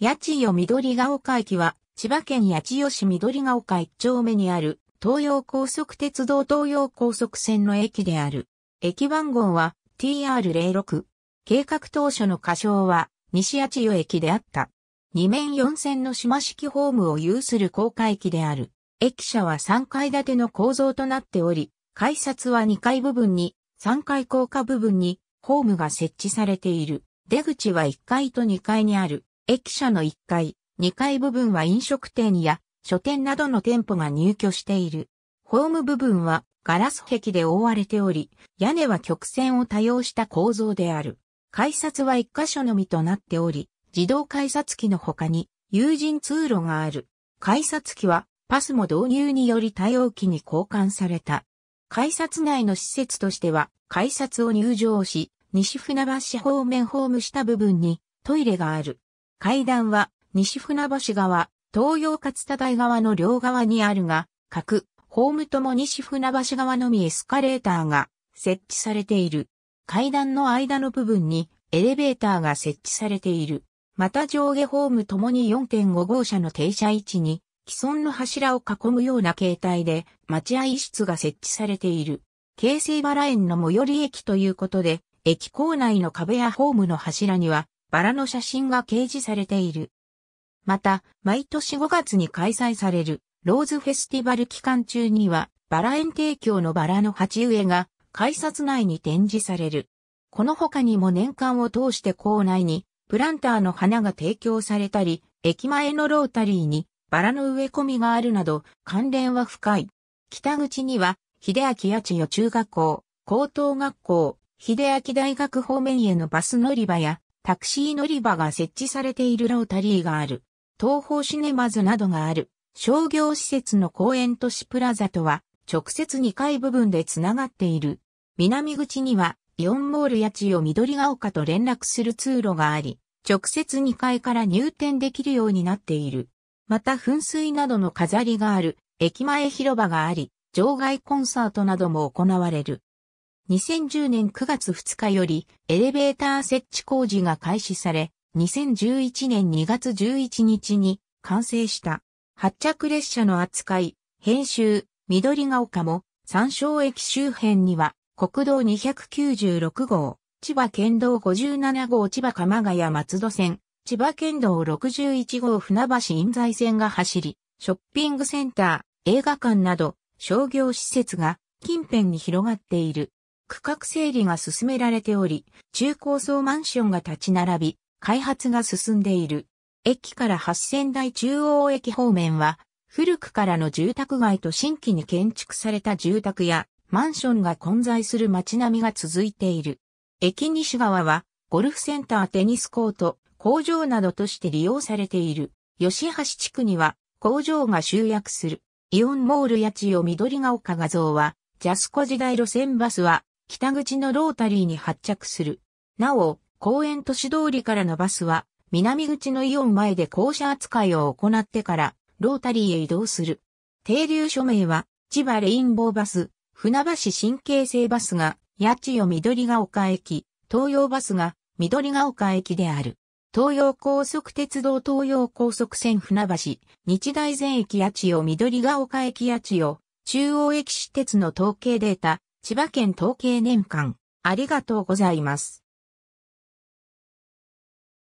八千代緑ヶ丘駅は、千葉県八千代市緑ヶ丘一丁目にある、東洋高速鉄道東洋高速線の駅である。駅番号は TR06。計画当初の仮称は、西八千代駅であった。2面4線の島式ホームを有する高架駅である。駅舎は3階建ての構造となっており、改札は2階部分に、3階高架部分に、ホームが設置されている。出口は1階と2階にある。駅舎の1階、2階部分は飲食店や書店などの店舗が入居している。ホーム部分はガラス壁で覆われており、屋根は曲線を多用した構造である。改札は1箇所のみとなっており、自動改札機の他に有人通路がある。改札機はパスも導入により対応機に交換された。改札内の施設としては、改札を入場し、西船橋方面ホームした部分にトイレがある。階段は西船橋側、東洋勝田台側の両側にあるが、各、ホームとも西船橋側のみエスカレーターが設置されている。階段の間の部分にエレベーターが設置されている。また上下ホームともに4.5号車の停車位置に既存の柱を囲むような形態で待合室が設置されている。京成バラ園の最寄り駅ということで、駅構内の壁やホームの柱にはバラの写真が掲示されている。また、毎年5月に開催されるローズフェスティバル期間中には、バラ園提供のバラの鉢植えが改札内に展示される。この他にも年間を通して校内にプランターの花が提供されたり、駅前のロータリーにバラの植え込みがあるなど関連は深い。北口には、秀明八千代中学校、高等学校、秀明大学方面へのバス乗り場や、タクシー乗り場が設置されているロータリーがある。東方シネマズなどがある。商業施設の公園都市プラザとは直接2階部分でつながっている。南口にはイオンモールや千代緑が丘と連絡する通路があり、直接2階から入店できるようになっている。また噴水などの飾りがある駅前広場があり、場外コンサートなども行われる。2010年9月2日よりエレベーター設置工事が開始され、2011年2月11日に完成した。発着列車の扱い、編集、緑が丘も、山椒駅周辺には、国道296号、千葉県道57号千葉鎌ヶ谷松戸線、千葉県道61号船橋印在線が走り、ショッピングセンター、映画館など、商業施設が近辺に広がっている。区画整理が進められており、中高層マンションが立ち並び、開発が進んでいる。駅から八仙台中央駅方面は、古くからの住宅街と新規に建築された住宅やマンションが混在する街並みが続いている。駅西側は、ゴルフセンターテニスコート、工場などとして利用されている。吉橋地区には工場が集約する。イオンモールや千代緑が丘画像は、ジャスコ時代路線バスは北口のロータリーに発着する。なお、公園都市通りからのバスは、南口のイオン前で校舎扱いを行ってから、ロータリーへ移動する。停留署名は、千葉レインボーバス、船橋新京成バスが、八千代緑ヶ丘駅、東洋バスが、緑ヶ丘駅である。東洋高速鉄道東洋高速線船橋、日大全駅八千代緑ヶ丘駅八千代、中央駅私鉄の統計データ、千葉県統計年間、ありがとうございます。